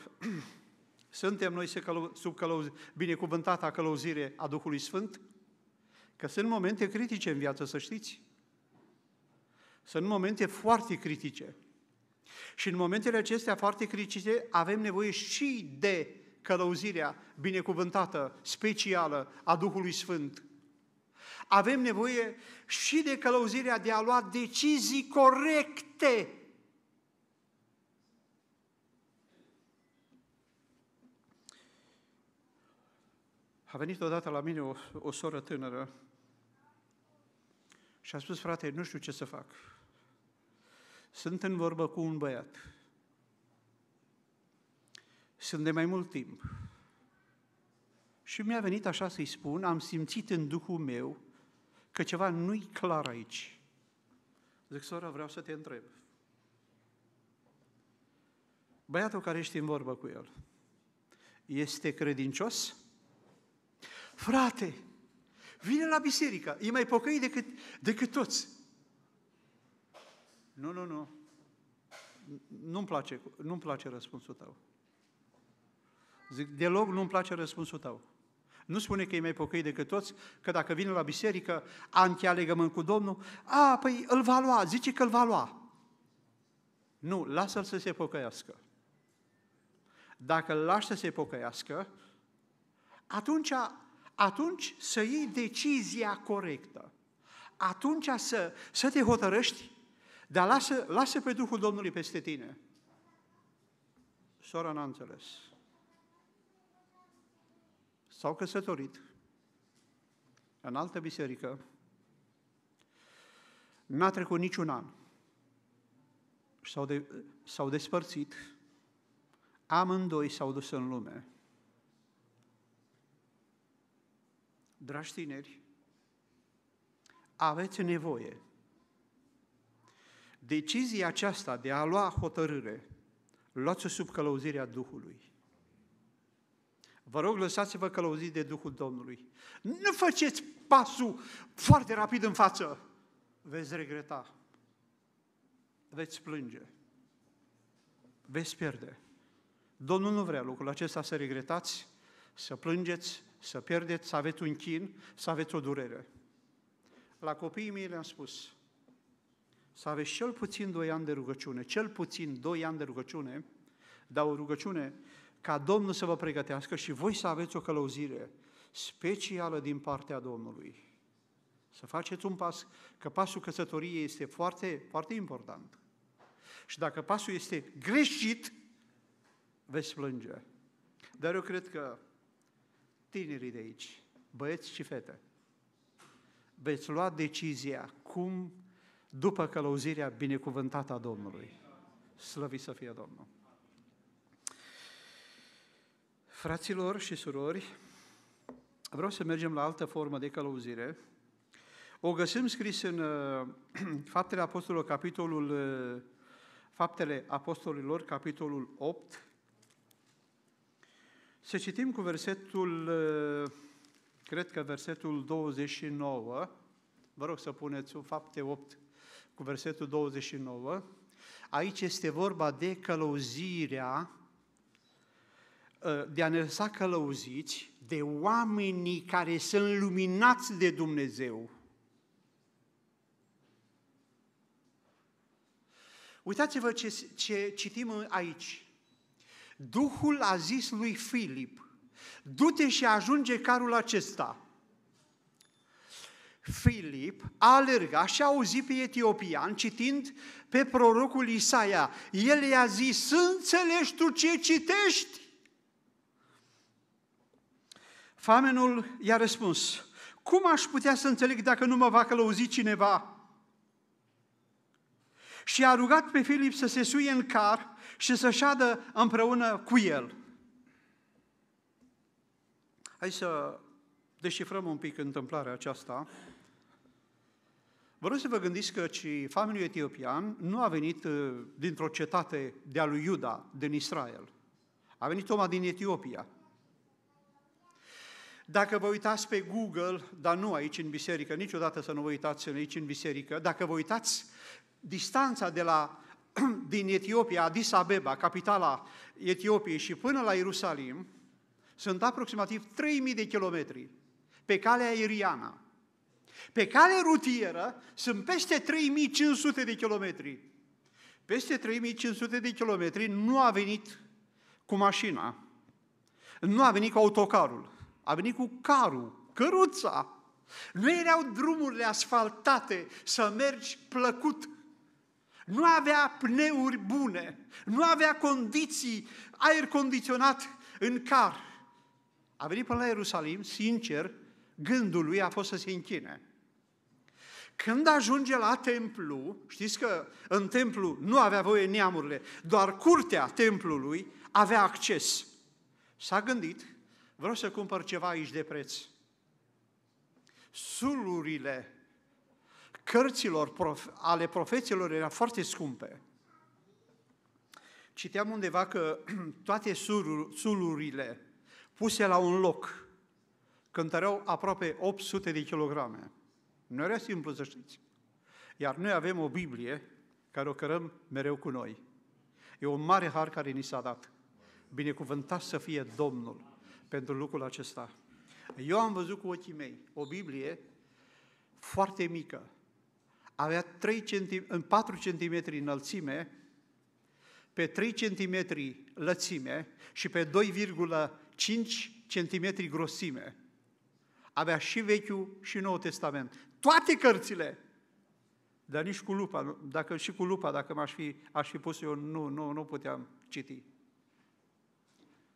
*clears throat* suntem noi sub călăuz- binecuvântata călăuzire a Duhului Sfânt? Că sunt momente critice în viață, să știți. Sunt momente foarte critice. Și în momentele acestea foarte critice avem nevoie și de călăuzirea binecuvântată, specială a Duhului Sfânt. Avem nevoie și de călăuzirea de a lua decizii corecte. A venit odată la mine o, o soră tânără și a spus, frate, nu știu ce să fac. Sunt în vorbă cu un băiat. Sunt de mai mult timp. Și mi-a venit așa să-i spun, am simțit în Duhul meu că ceva nu-i clar aici. Zic, sora, vreau să te întreb. Băiatul care ești în vorbă cu el, este credincios? Frate, Vine la biserică, e mai pocăit decât, decât toți. Nu, nu, nu. Nu-mi place, nu-mi place răspunsul tău. Zic, deloc nu-mi place răspunsul tău. Nu spune că e mai pocăit decât toți, că dacă vine la biserică, a încheiat legământ cu Domnul, a, păi îl va lua, zice că îl va lua. Nu, lasă-l să se pocăiască. Dacă îl lași să se pocăiască, atunci atunci să iei decizia corectă. Atunci să, să te hotărăști, dar lasă, lasă pe Duhul Domnului peste tine. Sora n-a înțeles. S-au căsătorit în altă biserică. N-a trecut niciun an. S-au, de, s-au despărțit. Amândoi s-au dus în lume. Dragi tineri, aveți nevoie. Decizia aceasta de a lua hotărâre, luați-o sub călăuzirea Duhului. Vă rog, lăsați-vă călăuziți de Duhul Domnului. Nu faceți pasul foarte rapid în față. Veți regreta. Veți plânge. Veți pierde. Domnul nu vrea lucrul acesta să regretați, să plângeți, să pierdeți, să aveți un chin, să aveți o durere. La copiii mei le-am spus, să aveți cel puțin 2 ani de rugăciune, cel puțin 2 ani de rugăciune, dar o rugăciune ca Domnul să vă pregătească și voi să aveți o călăuzire specială din partea Domnului. Să faceți un pas, că pasul căsătoriei este foarte, foarte important. Și dacă pasul este greșit, veți plânge. Dar eu cred că tinerii de aici, băieți și fete, veți lua decizia cum, după călăuzirea binecuvântată a Domnului, slăvi să fie Domnul. Fraților și surori, vreau să mergem la altă formă de călăuzire. O găsim scris în uh, *clears throat* Faptele Apostolilor, capitolul uh, Faptele Apostolilor, capitolul 8, să citim cu versetul, eh, cred că versetul 29, vă rog să puneți fapte 8 cu versetul 29. Aici este vorba de călăuzirea, eh, de a ne lăsa călăuziți de oamenii care sunt luminați de Dumnezeu. Uitați-vă ce, ce citim aici. Duhul a zis lui Filip, du-te și ajunge carul acesta. Filip a alergat și a auzit pe etiopian citind pe prorocul Isaia. El i-a zis, înțelegi tu ce citești? Famenul i-a răspuns, cum aș putea să înțeleg dacă nu mă va călăuzi cineva? Și a rugat pe Filip să se suie în car și să șadă împreună cu el. Hai să deșifrăm un pic întâmplarea aceasta. Vă rog să vă gândiți că și familiul etiopian nu a venit uh, dintr-o cetate de-a lui Iuda, din Israel. A venit oma din Etiopia. Dacă vă uitați pe Google, dar nu aici în biserică, niciodată să nu vă uitați aici în biserică, dacă vă uitați distanța de la *clears throat* din Etiopia, Addis Abeba, capitala Etiopiei, și până la Ierusalim, sunt aproximativ 3.000 de kilometri pe calea aeriană. Pe calea rutieră sunt peste 3.500 de kilometri. Peste 3.500 de kilometri nu a venit cu mașina, nu a venit cu autocarul, a venit cu carul, căruța. Nu erau drumurile asfaltate să mergi plăcut nu avea pneuri bune, nu avea condiții, aer condiționat în car. A venit până la Ierusalim, sincer, gândul lui a fost să se închine. Când ajunge la templu, știți că în templu nu avea voie neamurile, doar curtea templului avea acces. S-a gândit, vreau să cumpăr ceva aici de preț. Sulurile cărților ale profeților era foarte scumpe. Citeam undeva că *clears throat* toate sulurile puse la un loc cântăreau aproape 800 de kilograme. Nu era simplu să știți. Iar noi avem o Biblie care o cărăm mereu cu noi. E un mare har care ni s-a dat. Binecuvântat să fie Domnul pentru lucrul acesta. Eu am văzut cu ochii mei o Biblie foarte mică, avea 3 cm, 4 cm înălțime, pe 3 cm lățime și pe 2,5 cm grosime. Avea și Vechiul și Noul Testament. Toate cărțile! Dar nici cu lupa, dacă, și cu lupa, dacă m-aș fi, aș fi pus eu, nu, nu, nu puteam citi.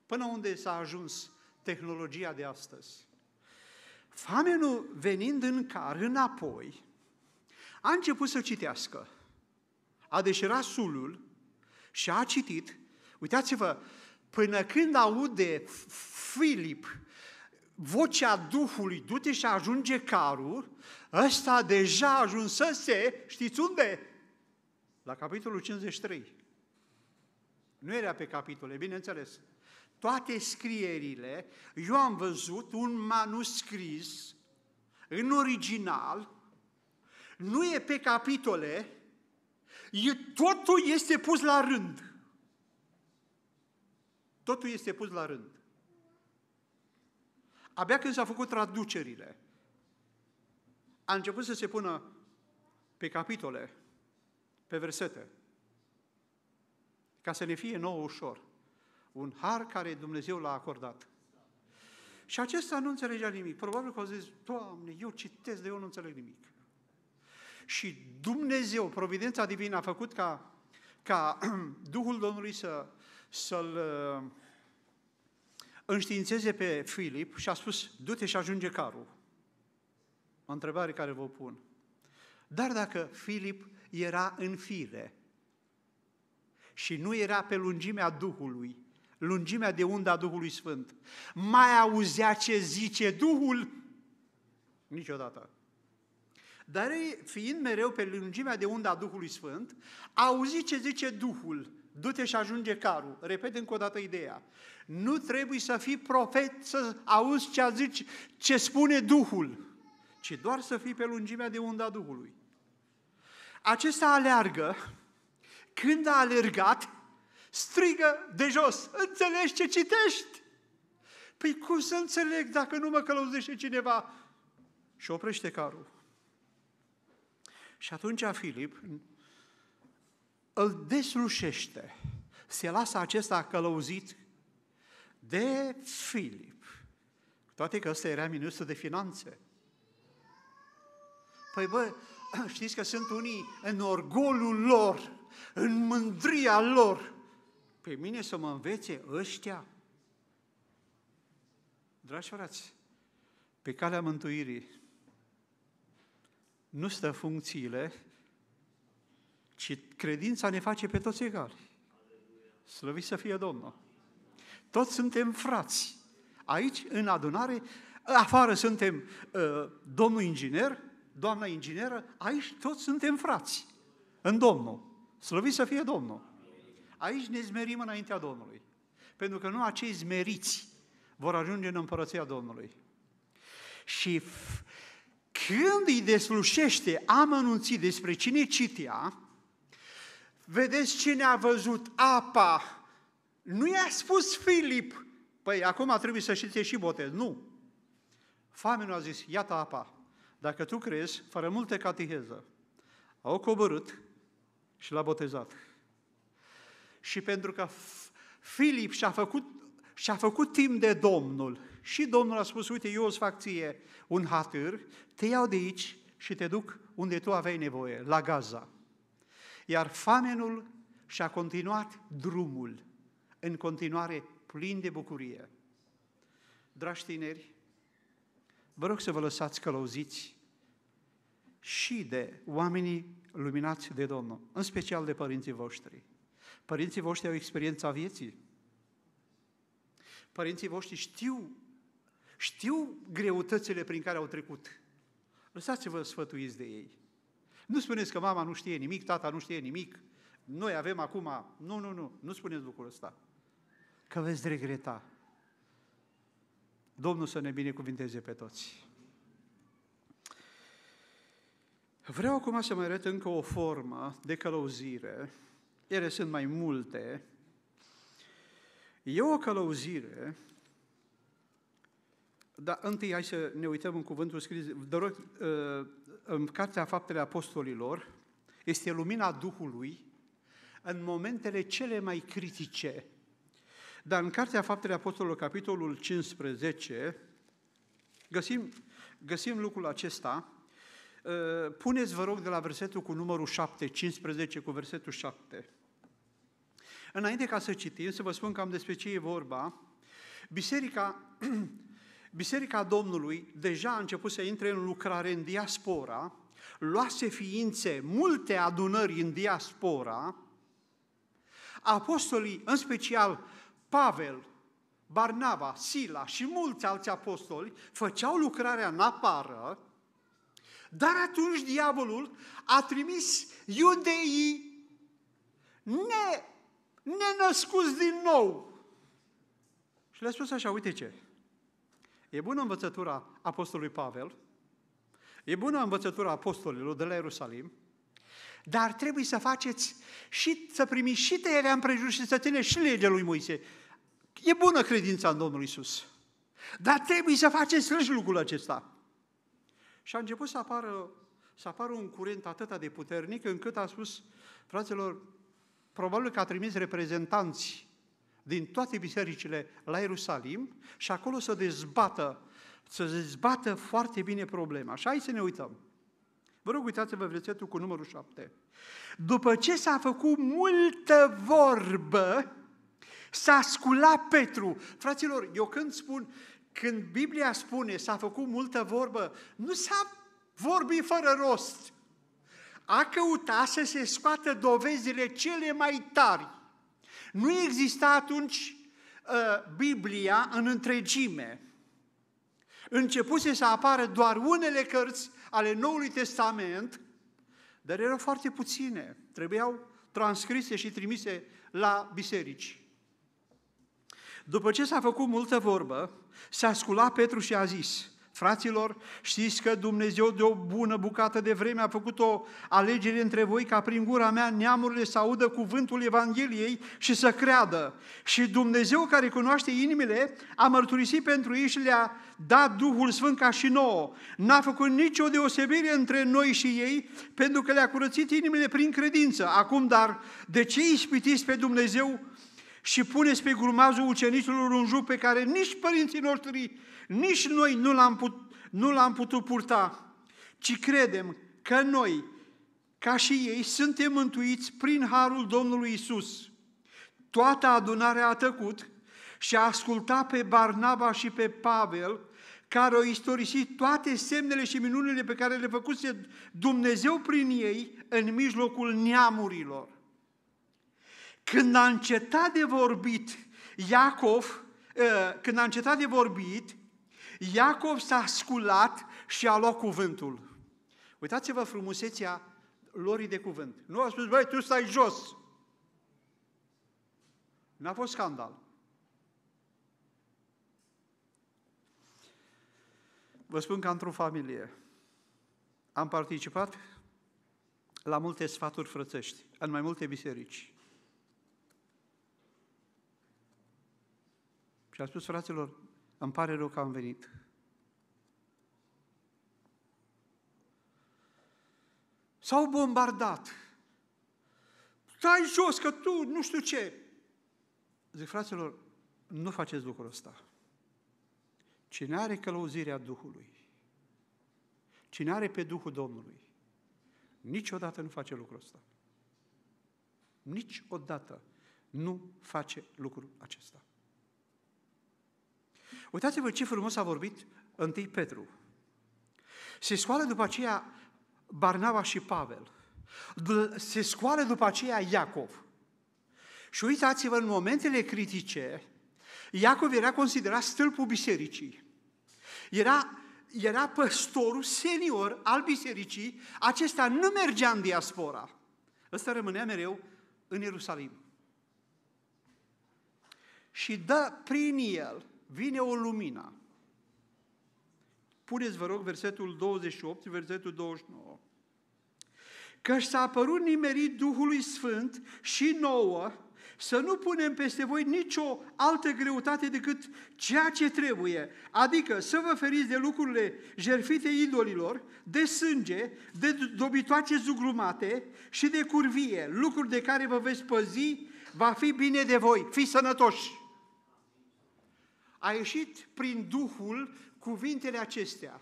Până unde s-a ajuns tehnologia de astăzi? Famenul venind în car înapoi, a început să citească. A deșerat sulul și a citit. Uitați-vă, până când aude Filip vocea Duhului, du-te și ajunge carul, ăsta deja ajunsese, știți unde? La capitolul 53. Nu era pe capitole, bineînțeles. Toate scrierile, eu am văzut un manuscris în original, nu e pe capitole, e, totul este pus la rând. Totul este pus la rând. Abia când s-au făcut traducerile, a început să se pună pe capitole, pe versete, ca să ne fie nou ușor. Un har care Dumnezeu l-a acordat. Și acesta nu înțelegea nimic. Probabil că au zis, Doamne, eu citesc, de eu nu înțeleg nimic și Dumnezeu, providența divină, a făcut ca, ca *clears throat* Duhul Domnului să, să-l uh, înștiințeze pe Filip și a spus, du-te și ajunge carul. O întrebare care vă pun. Dar dacă Filip era în fire și nu era pe lungimea Duhului, lungimea de unda Duhului Sfânt, mai auzea ce zice Duhul? Niciodată. Dar fiind mereu pe lungimea de unda a Duhului Sfânt, auzi ce zice Duhul, du-te și ajunge carul. Repet încă o dată ideea. Nu trebuie să fii profet, să auzi ce, zici, ce spune Duhul, ci doar să fii pe lungimea de unda a Duhului. Acesta aleargă, când a alergat, strigă de jos, înțelegi ce citești? Păi cum să înțeleg dacă nu mă călăuzește cineva? Și oprește carul. Și atunci Filip îl deslușește, se lasă acesta călăuzit de Filip. Toate că ăsta era ministru de finanțe. Păi bă, *clears throat* știți că sunt unii în orgolul lor, în mândria lor. Pe mine să mă învețe ăștia? Dragi frați, pe calea mântuirii, nu stă funcțiile, ci credința ne face pe toți egali. Slăvit să fie Domnul! Toți suntem frați. Aici, în adunare, afară suntem uh, domnul inginer, doamna ingineră, aici toți suntem frați în Domnul. Slăvit să fie Domnul! Aici ne zmerim înaintea Domnului. Pentru că nu acei zmeriți vor ajunge în împărăția Domnului. Și când îi deslușește, am anunțit despre cine citea, vedeți cine a văzut apa, nu i-a spus Filip, păi acum trebuie să știți și botez, nu. Famenul a zis, iată apa, dacă tu crezi, fără multe catiheză, au coborât și l-a botezat. Și pentru că Filip și-a făcut, și-a făcut timp de Domnul și Domnul a spus, uite, eu îți fac ție un hatâr, te iau de aici și te duc unde tu aveai nevoie, la Gaza. Iar famenul și-a continuat drumul, în continuare plin de bucurie. Dragi tineri, vă rog să vă lăsați călăuziți și de oamenii luminați de Domnul, în special de părinții voștri. Părinții voștri au experiența vieții. Părinții voștri știu știu greutățile prin care au trecut. Lăsați-vă sfătuiți de ei. Nu spuneți că mama nu știe nimic, tata nu știe nimic, noi avem acum... Nu, nu, nu, nu spuneți lucrul ăsta. Că veți regreta. Domnul să ne binecuvinteze pe toți. Vreau acum să mai arăt încă o formă de călăuzire. Ele sunt mai multe. E o călăuzire dar întâi hai să ne uităm în cuvântul scris. Vă rog, uh, în Cartea Faptele Apostolilor este lumina Duhului în momentele cele mai critice. Dar în Cartea Faptele Apostolilor, capitolul 15, găsim, găsim lucrul acesta. Uh, puneți, vă rog, de la versetul cu numărul 7, 15 cu versetul 7. Înainte ca să citim, să vă spun cam despre ce e vorba. Biserica *clears throat* Biserica Domnului deja a început să intre în lucrare în diaspora, luase ființe multe adunări în diaspora, apostolii, în special Pavel, Barnava, Sila și mulți alți apostoli făceau lucrarea în apară, dar atunci diavolul a trimis iudeii ne, nenăscuți din nou. Și le-a spus așa, uite ce, E bună învățătura Apostolului Pavel, e bună învățătura apostolilor de la Ierusalim, dar trebuie să faceți și să primiți și tăierea împrejur și să țineți și legea lui Moise. E bună credința în Domnul Isus. Dar trebuie să faceți și lucrul acesta. Și a început să apară, să apară un curent atât de puternic încât a spus, fraților, probabil că a trimis reprezentanți din toate bisericile la Ierusalim și acolo să dezbată, să dezbată foarte bine problema. Și hai să ne uităm. Vă rog, uitați-vă versetul cu numărul 7. După ce s-a făcut multă vorbă, s-a sculat Petru. Fraților, eu când spun, când Biblia spune s-a făcut multă vorbă, nu s-a vorbit fără rost. A căutat să se scoată dovezile cele mai tari nu exista atunci uh, Biblia în întregime. Începuse să apară doar unele cărți ale Noului Testament, dar erau foarte puține. Trebuiau transcrise și trimise la biserici. După ce s-a făcut multă vorbă, s-a sculat Petru și a zis – Fraților, știți că Dumnezeu de o bună bucată de vreme a făcut o alegere între voi ca prin gura mea neamurile să audă cuvântul Evangheliei și să creadă. Și Dumnezeu care cunoaște inimile a mărturisit pentru ei și le-a dat Duhul Sfânt ca și nouă. N-a făcut nicio deosebire între noi și ei pentru că le-a curățit inimile prin credință. Acum, dar de ce ispitiți pe Dumnezeu și puneți pe grumazul ucenicilor un juc pe care nici părinții noștri, nici noi nu l-am, put, nu l-am putut purta, ci credem că noi, ca și ei, suntem mântuiți prin harul Domnului Isus. Toată adunarea a tăcut și a ascultat pe Barnaba și pe Pavel, care au istorisit toate semnele și minunile pe care le făcuse Dumnezeu prin ei în mijlocul neamurilor. Când a încetat de vorbit Iacov, ă, când a încetat de vorbit, Iacov s-a sculat și a luat cuvântul. Uitați-vă frumusețea lorii de cuvânt. Nu a spus, băi, tu stai jos. N-a fost scandal. Vă spun că într-o familie am participat la multe sfaturi frățești, în mai multe biserici. Și a spus, fraților, îmi pare rău că am venit. S-au bombardat. Stai jos, că tu nu știu ce. Zic, fraților, nu faceți lucrul ăsta. Cine are călăuzirea Duhului, cine are pe Duhul Domnului, niciodată nu face lucrul ăsta. Niciodată nu face lucrul acesta. Uitați-vă ce frumos a vorbit întâi Petru. Se scoală după aceea Barnava și Pavel. Se scoală după aceea Iacov. Și uitați-vă, în momentele critice, Iacov era considerat stâlpul bisericii. Era, era păstorul senior al bisericii, acesta nu mergea în diaspora. Ăsta rămânea mereu în Ierusalim. Și dă prin el vine o lumină. Puneți, vă rog, versetul 28, versetul 29. Căci s-a apărut nimerit Duhului Sfânt și nouă să nu punem peste voi nicio altă greutate decât ceea ce trebuie, adică să vă feriți de lucrurile jerfite idolilor, de sânge, de dobitoace zugrumate și de curvie, lucruri de care vă veți păzi, va fi bine de voi, fiți sănătoși! a ieșit prin Duhul cuvintele acestea.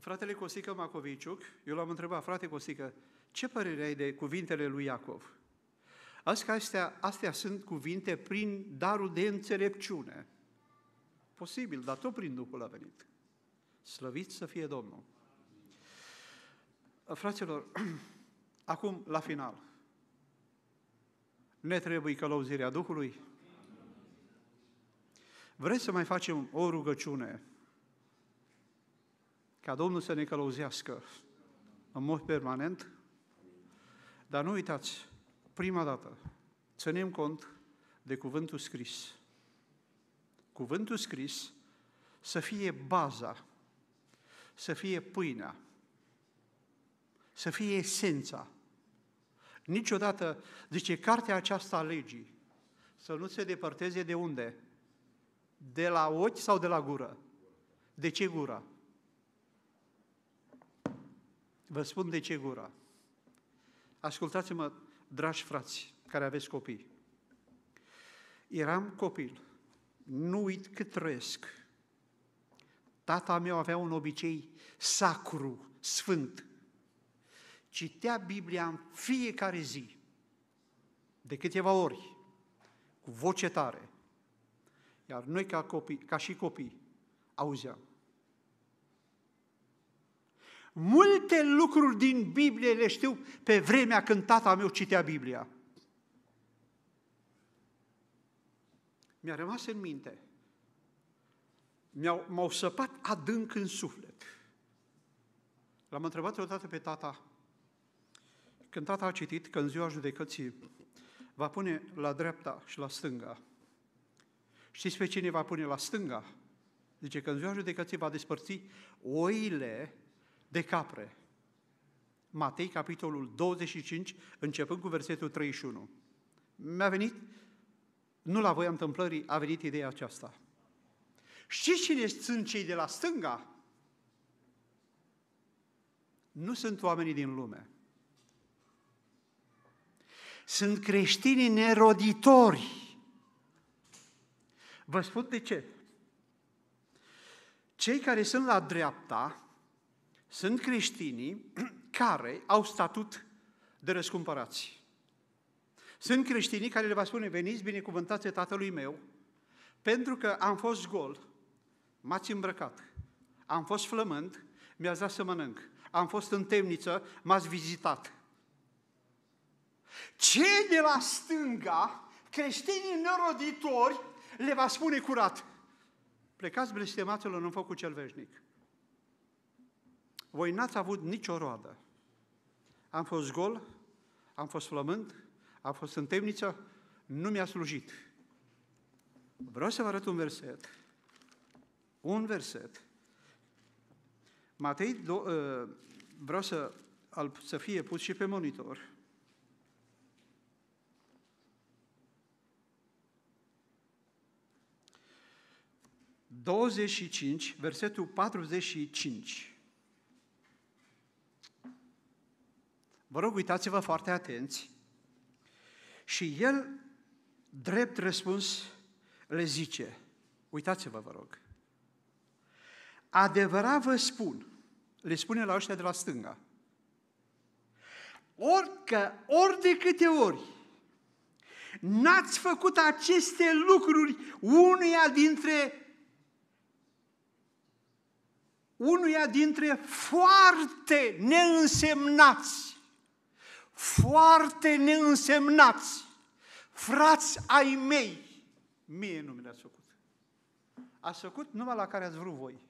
Fratele Cosică Macoviciuc, eu l-am întrebat, frate Cosică, ce părere ai de cuvintele lui Iacov? Astea, astea, astea sunt cuvinte prin darul de înțelepciune. Posibil, dar tot prin Duhul a venit. Slăvit să fie Domnul! Fraților, *clears throat* acum la final. Ne trebuie călăuzirea Duhului. Vreți să mai facem o rugăciune ca Domnul să ne călăuzească în mod permanent? Dar nu uitați, prima dată, ținem cont de cuvântul scris. Cuvântul scris să fie baza, să fie pâinea, să fie esența Niciodată, zice, cartea aceasta a legii, să nu se depărteze de unde? De la ochi sau de la gură? De ce gura? Vă spun de ce gura. Ascultați-mă, dragi frați care aveți copii. Eram copil, nu uit cât trăiesc. Tata meu avea un obicei sacru, sfânt citea Biblia în fiecare zi, de câteva ori, cu voce tare. Iar noi, ca, copii, ca și copii, auzeam. Multe lucruri din Biblie le știu pe vremea când tata meu citea Biblia. Mi-a rămas în minte. mi m-au săpat adânc în suflet. L-am întrebat odată pe tata, când tata a citit că în ziua judecății va pune la dreapta și la stânga, știți pe cine va pune la stânga? Zice că în ziua judecății va despărți oile de capre. Matei, capitolul 25, începând cu versetul 31. Mi-a venit, nu la voia întâmplării, a venit ideea aceasta. Știți cine sunt cei de la stânga? Nu sunt oamenii din lume. Sunt creștinii neroditori. Vă spun de ce. Cei care sunt la dreapta sunt creștinii *clears throat* care au statut de răscumpărați. Sunt creștinii care le va spune, veniți binecuvântați tatălui meu, pentru că am fost gol, m-ați îmbrăcat, am fost flământ, mi-ați dat să mănânc, am fost în temniță, m-ați vizitat, cei de la stânga, creștinii neroditori, le va spune curat, plecați blestemaților în focul cel veșnic. Voi n-ați avut nicio roadă. Am fost gol, am fost flământ, am fost în temniță, nu mi-a slujit. Vreau să vă arăt un verset. Un verset. Matei, ă, vreau să, să fie pus și pe monitor. 25, versetul 45. Vă rog, uitați-vă foarte atenți. Și el, drept răspuns, le zice, uitați-vă, vă rog, adevărat vă spun, le spune la ăștia de la stânga, orică, ori de câte ori, n-ați făcut aceste lucruri unuia dintre unuia dintre foarte neînsemnați, foarte neînsemnați, frați ai mei, mie nu mi le-ați făcut. Ați făcut numai la care ați vrut voi.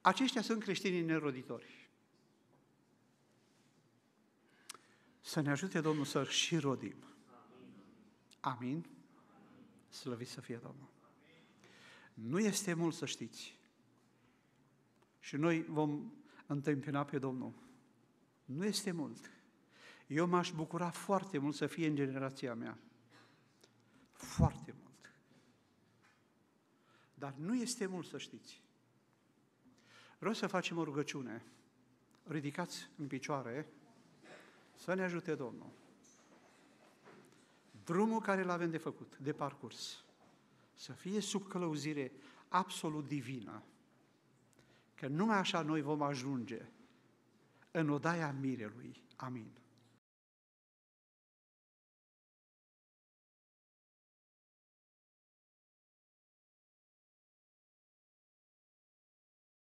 Aceștia sunt creștinii neroditori. Să ne ajute Domnul să și rodim. Amin. Slăvit să fie Domnul. Nu este mult să știți. Și noi vom întâmpina pe Domnul. Nu este mult. Eu m-aș bucura foarte mult să fie în generația mea. Foarte mult. Dar nu este mult să știți. Vreau să facem o rugăciune. Ridicați în picioare să ne ajute Domnul drumul care îl avem de făcut, de parcurs, să fie sub călăuzire absolut divină, că numai așa noi vom ajunge în odaia mirelui. Amin.